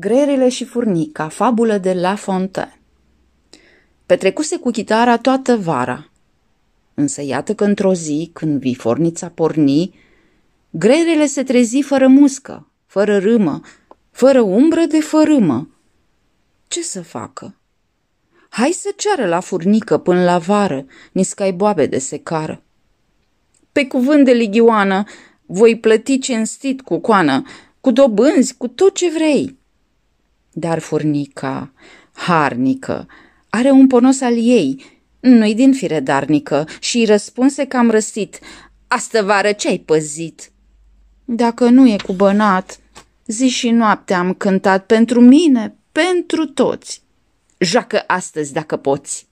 Grerile și furnica, fabulă de La Fontaine. Petrecuse cu chitara toată vara, însă iată că într-o zi, când vifornița porni, greirele se trezi fără muscă, fără râmă, fără umbră de fărâmă. Ce să facă? Hai să ceară la furnică până la vară, niscai boabe de secară. Pe cuvânt de lighioană, voi plăti cinstit cu coană, cu dobânzi, cu tot ce vrei. Dar furnica, harnică, are un ponos al ei, nu-i din fire darnică și răspunse cam răsit, Astă vară ce-ai păzit?" Dacă nu e cu bănat, zi și noapte am cântat pentru mine, pentru toți. Joacă astăzi dacă poți!"